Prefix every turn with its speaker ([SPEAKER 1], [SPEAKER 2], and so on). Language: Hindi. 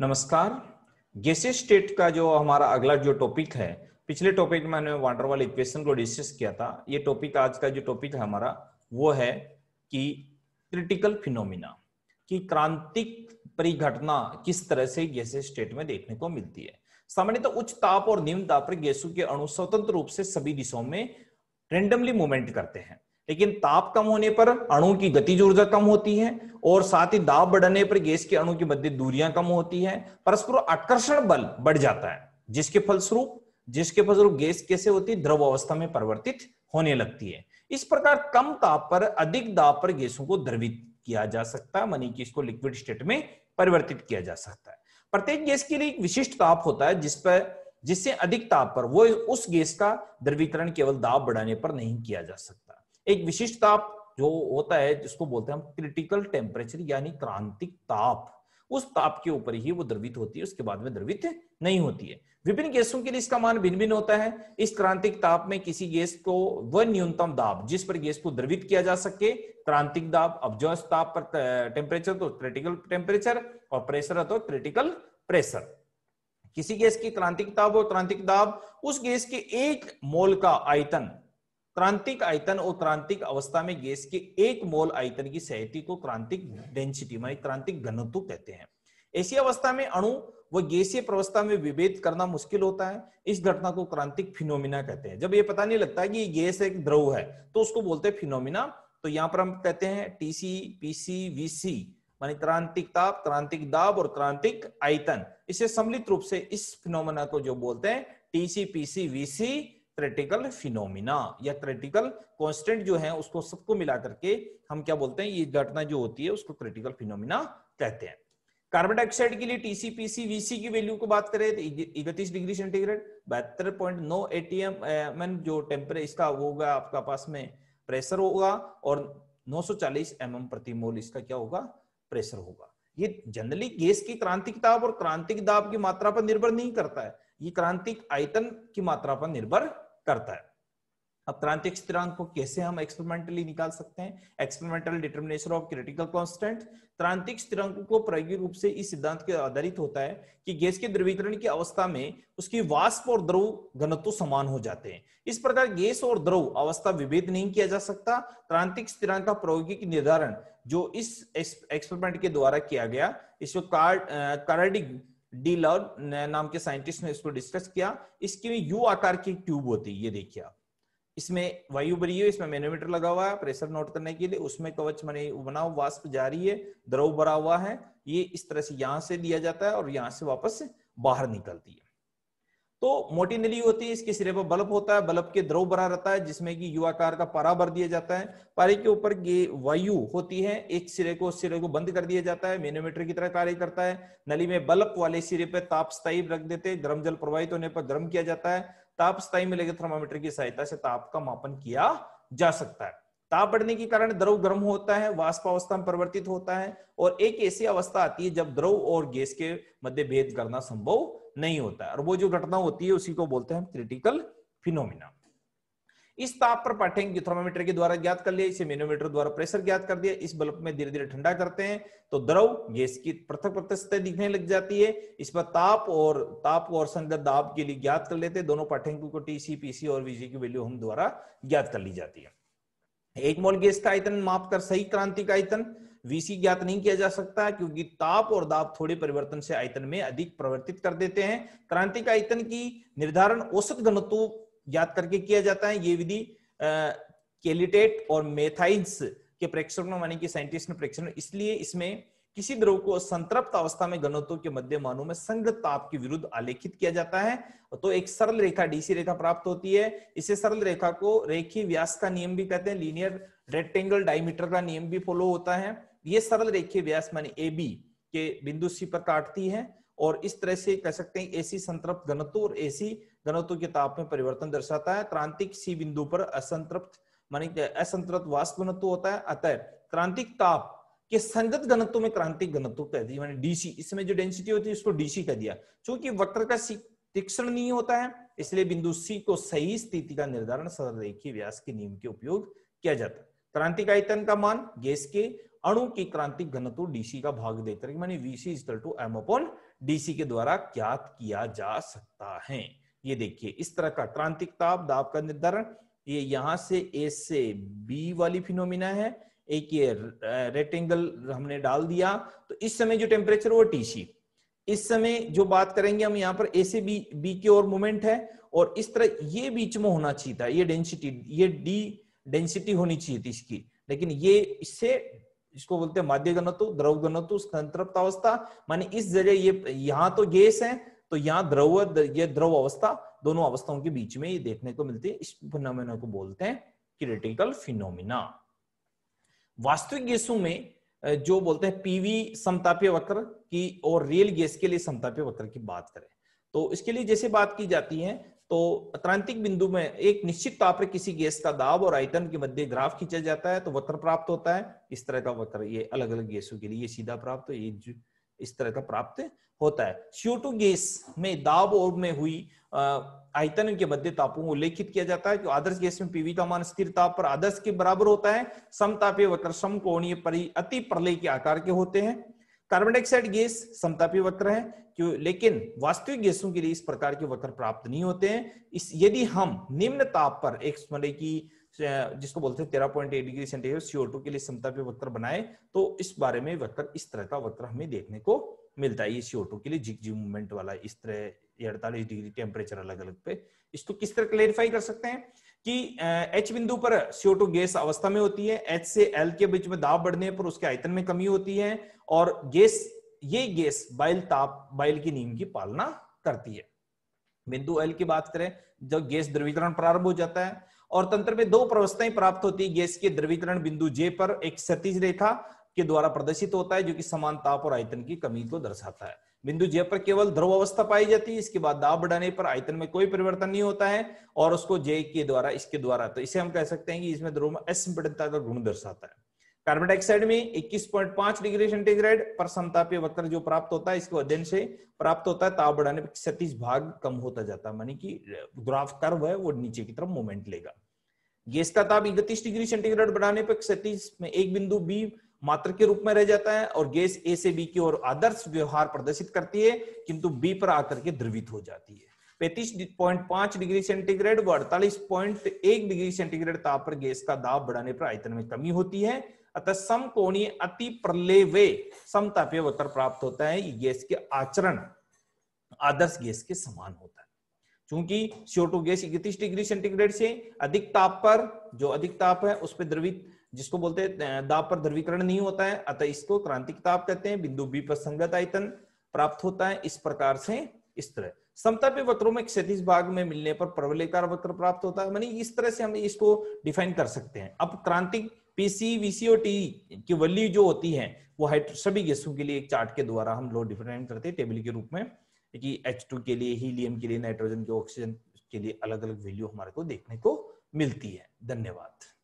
[SPEAKER 1] नमस्कार गैसे स्टेट का जो हमारा अगला जो टॉपिक है पिछले टॉपिक में मैंने वाटर वाल इक्वेशन को डिस्कस किया था ये टॉपिक आज का जो टॉपिक है हमारा वो है कि क्रिटिकल फिनोमिना कि क्रांतिक परिघटना किस तरह से गैसे स्टेट में देखने को मिलती है सामान्यतः तो उच्च ताप और निम्न ताप पर गैसों के अणु स्वतंत्र रूप से सभी दिशाओं में रेंडमली मूवमेंट करते हैं लेकिन ताप कम होने पर अणु की गतिज ऊर्जा कम होती है और साथ ही दाब बढ़ने पर गैस के अणु की मध्य दूरियां कम होती है परस्पर आकर्षण बल बढ़ जाता है जिसके फलस्वरूप जिसके फलस्वरूप गैस कैसे होती है द्रव अवस्था में परिवर्तित होने लगती है इस प्रकार कम ताप पर अधिक दाब पर गैसों को द्रवित किया जा सकता है मानी कि इसको लिक्विड स्टेट में परिवर्तित किया जा सकता है प्रत्येक गैस के लिए एक विशिष्ट ताप होता है जिस पर जिससे अधिक ताप पर वो उस गैस का द्रवीकरण केवल दाब बढ़ाने पर नहीं किया जा सकता एक विशिष्ट ताप जो होता है जिसको बोलते हैं हम क्रिटिकल टेम्परेचर यानी क्रांतिक ताप उस ताप के ऊपर ही वो द्रवित होती है उसके बाद में द्रवित नहीं होती है विभिन्न गैसों के लिए इसका मान भिन्न भिन्न होता है इस क्रांतिक ताप में किसी गैस को वह न्यूनतम दाब जिस पर गैस को द्रवित किया जा सके क्रांतिक दाब अब जो ताप पर टेम्परेचर तो क्रिटिकल टेम्परेचर और प्रेशर तो क्रिटिकल प्रेशर किसी गैस की क्रांतिक ताप और क्रांतिक दाब उस गैस के एक मोल का आयतन क्रांतिक आयतन और क्रांतिक अवस्था में गैस के एक मोल आयतन की सहती को क्रांतिक डेंसिटी मानी क्रांतिक घनत्व कहते हैं ऐसी अवस्था में अणु व गैसीय प्रवस्था में विभेद करना मुश्किल होता है इस घटना को क्रांतिक फिनोमिना कहते हैं जब ये पता नहीं लगता कि गैस एक द्रव है तो उसको बोलते हैं फिनोमिना तो यहाँ पर हम कहते हैं टीसी पीसी वीसी मानी क्रांतिक ताप क्रांतिक दाब और क्रांतिक आयतन इसे सम्मिलित रूप से इस फिनोमिना को जो बोलते हैं TC PC VC critical phenomena या क्रिटिकल कॉन्स्टेंट जो है उसको सबको मिला करके हम क्या बोलते हैं ये घटना जो होती है उसको क्रिटिकल फिनोमिना कहते हैं कार्बन डाइऑक्साइड के लिए टीसीपीसी वीसी की वैल्यू को बात करें तो इकतीस डिग्री सेंटीग्रेड बहत्तर पॉइंट नौ एटीएम जो टेम्परेचर इसका होगा आपका पास में प्रेशर होगा और 940 एमएम प्रति मोल इसका क्या होगा प्रेशर होगा ये जनरली गैस की क्रांतिक दाब और क्रांतिक दाब की मात्रा पर निर्भर नहीं करता है ये क्रांतिक आयतन की मात्रा पर निर्भर करता है अब क्रांतिक स्थिरांक को कैसे हम एक्सपेरिमेंटली निकाल सकते हैं experimental determination of critical constant क्रांतिक स्थिरांक को प्रायोगिक रूप से इस सिद्धांत के आधारित होता है कि गैस के द्रवीकरण की अवस्था में उसकी वाष्प और द्रव घनत्व समान हो जाते हैं इस प्रकार गैस और द्रव अवस्था विभेद नहीं किया जा सकता क्रांतिक स्थिरांक का प्रायोगिक निर्धारण जो इस एक्सपेरिमेंट के द्वारा किया गया इसमें कार्डिग डी लॉर्ड नाम के साइंटिस्ट ने इसको डिस्कस किया इसकी यू आकार की ट्यूब होती है ये देखिए आप इसमें वायु भरी है इसमें मैनोमीटर लगा हुआ है प्रेशर नोट करने के लिए उसमें कवच मैंने बना वाष्प जा रही है द्रव भरा हुआ है ये इस तरह से यहां से दिया जाता है और यहां से वापस बाहर निकलती है तो मोटी नली होती है इसके सिरे पर बल्ब होता है बल्ब के द्रव भरा रहता है जिसमें कि युवाकार का पारा भर दिया जाता है पारे के ऊपर वायु होती है एक सिरे को सिरे को बंद कर दिया जाता है मेनोमीटर की तरह कार्य करता है नली में बल्ब वाले सिरे पर ताप स्थायी रख देते हैं गर्म जल प्रवाहित होने पर गर्म किया जाता है ताप स्थायी में लगे थर्मामीटर की सहायता से ताप का मापन किया जा सकता है ताप बढ़ने के कारण द्रव गर्म होता है अवस्था में परिवर्तित होता है और एक ऐसी अवस्था आती है जब द्रव और गैस के मध्य भेद करना संभव नहीं होता और वो जो घटना होती है उसी को बोलते हैं क्रिटिकल फिनोमिना इस ताप पर पाठेंगे थर्मामीटर के द्वारा ज्ञात कर लिया इसे मेनोमीटर द्वारा प्रेशर ज्ञात कर दिया इस बल्ब में धीरे धीरे ठंडा करते हैं तो द्रव गैस की पृथक पृथक दिखने लग जाती है इस पर ताप और ताप और संगत दाब के लिए ज्ञात कर लेते हैं दोनों पाठेंगे को टीसी पीसी और वीजी की वैल्यू हम द्वारा ज्ञात कर ली जाती है एक मोल गैस का आयतन माप कर सही क्रांति का आयतन वीसी ज्ञात नहीं किया जा सकता क्योंकि ताप और दाब थोड़े परिवर्तन से आयतन में अधिक परिवर्तित कर देते हैं क्रांतिक आयतन की निर्धारण औसत घनत्व ज्ञात करके किया जाता है ये विधि केलिटेट और मेथाइन्स के प्रेक्षकों मानी कि साइंटिस्ट ने प्रेक्षण इसलिए इसमें किसी द्रव को संतृप्त अवस्था में घनत्व के मध्य मानों में संघ ताप के विरुद्ध आलेखित किया जाता है तो एक सरल रेखा डीसी रेखा प्राप्त होती है इसे सरल रेखा को रेखी व्यास का नियम भी कहते हैं लीनियर रेक्टेंगल डायमीटर का नियम भी फॉलो होता है ये सरल रेखीय व्यास मानी ए बी के बिंदु सी पर काटती है और इस तरह से कह सकते हैं एसी संतृप्त घनत्व और एसी घनत्व के ताप में परिवर्तन दर्शाता है क्रांतिक सी बिंदु पर असंतृप्त मानी असंतृप्त वास्तव घनत्व होता है अतः क्रांतिक ताप के संगत घनत्व में क्रांतिक घनत्व कह दी मानी डीसी इसमें जो डेंसिटी होती है उसको डीसी कह दिया चूंकि वक्र का सी तीक्षण नहीं होता है इसलिए बिंदु सी को सही स्थिति का निर्धारण सरल रेखीय व्यास के नियम के उपयोग किया जाता है क्रांतिक आयतन का मान गैस के अणु की क्रांतिक घनत्व डीसी का भाग देकर माने VC is two M upon DC के द्वारा ज्ञात किया जा सकता है ये देखिए इस तरह का क्रांतिक ताप दाब का निर्धारण ये यहां से ए से बी वाली फिनोमिना है एक ये रेक्टेंगल हमने डाल दिया तो इस समय जो टेम्परेचर वो टीसी इस समय जो बात करेंगे हम यहाँ पर ए से बी बी की ओर मूवमेंट है और इस तरह ये बीच में होना चाहिए था ये डेंसिटी ये डी डेंसिटी होनी चाहिए थी इसकी लेकिन ये इससे इसको बोलते हैं माध्य घनत्व द्रव घनत्व संतृप्त अवस्था माने इस जगह ये यहाँ तो गैस है तो यहाँ द्रव ये द्रव अवस्था दोनों अवस्थाओं के बीच में ये देखने को मिलती है इस फिनोमिना को बोलते हैं क्रिटिकल फिनोमिना वास्तविक गैसों में जो बोलते हैं पीवी समतापीय वक्र की और रियल गैस के लिए समतापीय वक्र की बात करें तो इसके लिए जैसे बात की जाती है तो अत्रांतिक बिंदु में एक निश्चित ताप पर किसी गैस का दाब और आयतन के मध्य ग्राफ खींचा जाता है तो वक्र प्राप्त होता है इस तरह का वक्र ये अलग अलग गैसों के लिए सीधा प्राप्त ये इस तरह का प्राप्त होता है CO2 गैस में दाब और में हुई आयतन के मध्य तापों को उल्लेखित किया जाता है कि आदर्श गैस में पीवी का मान स्थिर ताप पर आदर्श के बराबर होता है समतापीय वक्र समकोणीय परि अति प्रलय के आकार के होते हैं कार्बन डाइऑक्साइड गैस समतापीय वक्र है क्यों लेकिन वास्तविक गैसों के लिए इस प्रकार के वक्र प्राप्त नहीं होते हैं इस यदि हम निम्न ताप पर एक मतलब की जिसको बोलते हैं तेरह point eight degree centigrade CO two के लिए समता पे वक्र बनाए तो इस बारे में वक्र इस तरह का वक्र हमें देखने को मिलता है ये सीओ टू के लिए जिग जी मूवमेंट वाला इस तरह अड़तालीस डिग्री टेम्परेचर अलग अलग पे इसको किस तरह क्लेरिफाई कर सकते हैं कि एच बिंदु पर सीओ टू गैस अवस्था में होती है एच से एल के बीच में दाब बढ़ने पर उसके आयतन में कमी होती है और गैस ये गैस बाइल ताप बाइल की नियम की पालना करती है बिंदु एल की बात करें जब गैस द्रवीकरण प्रारंभ हो जाता है और तंत्र में दो प्रवस्थाएं प्राप्त होती है गैस के द्रवीकरण बिंदु जे पर एक क्षतिज रेखा के द्वारा प्रदर्शित होता है जो कि समान ताप और आयतन की कमी को दर्शाता है बिंदु जे पर केवल ध्रुव अवस्था पाई जाती है इसके बाद दाब बढ़ाने पर आयतन में कोई परिवर्तन नहीं होता है और उसको जे के द्वारा इसके द्वारा तो इसे हम कह सकते हैं कि इसमें ध्रुव में असंपीडनता का गुण दर्शाता है कार्बन डाइऑक्साइड में 21.5 डिग्री सेंटीग्रेड पर समतापीय वक्र जो प्राप्त होता है इसको अध्ययन से प्राप्त होता है ताप बढ़ाने पर छत्तीस भाग कम होता जाता है मानी की ग्राफ कर्व है वो नीचे की तरफ मोमेंट लेगा गैस का ताप इकतीस डिग्री सेंटीग्रेड बढ़ाने पर छत्तीस में एक बिंदु बी मात्र के रूप में रह जाता है और गैस ए से बी की ओर आदर्श व्यवहार प्रदर्शित करती है किंतु बी पर आकर के द्रवित हो जाती है पैंतीस पॉइंट पांच डिग्री सेंटीग्रेड व अड़तालीस पॉइंट एक डिग्री सेंटीग्रेड ताप पर गैस का दाब बढ़ाने पर आयतन में कमी होती है अतः समकोणीय अति प्रलेवे समतापीय उत्तर प्राप्त होता है गैस के आचरण आदर्श गैस के समान होता है क्योंकि सियोटो गैस इकतीस डिग्री सेंटीग्रेड से अधिक ताप पर जो अधिक ताप है उस पर द्रवित जिसको बोलते हैं दाब पर द्रवीकरण नहीं होता है अतः इसको क्रांतिक ताप कहते हैं बिंदु बी पर संगत आयतन प्राप्त होता है इस प्रकार से इस तरह समतापी वक्रों में क्षतिज भाग में मिलने पर प्रबलिकार वक्र प्राप्त होता है मानी इस तरह से हम इसको डिफाइन कर सकते हैं अब क्रांतिक पीसी वीसी और टी की वैल्यू जो होती है वो सभी गैसों के लिए एक चार्ट के द्वारा हम लोग डिफाइन करते हैं टेबल के रूप में कि टू के लिए हीलियम के लिए नाइट्रोजन के ऑक्सीजन के लिए अलग अलग वैल्यू हमारे को देखने को मिलती है धन्यवाद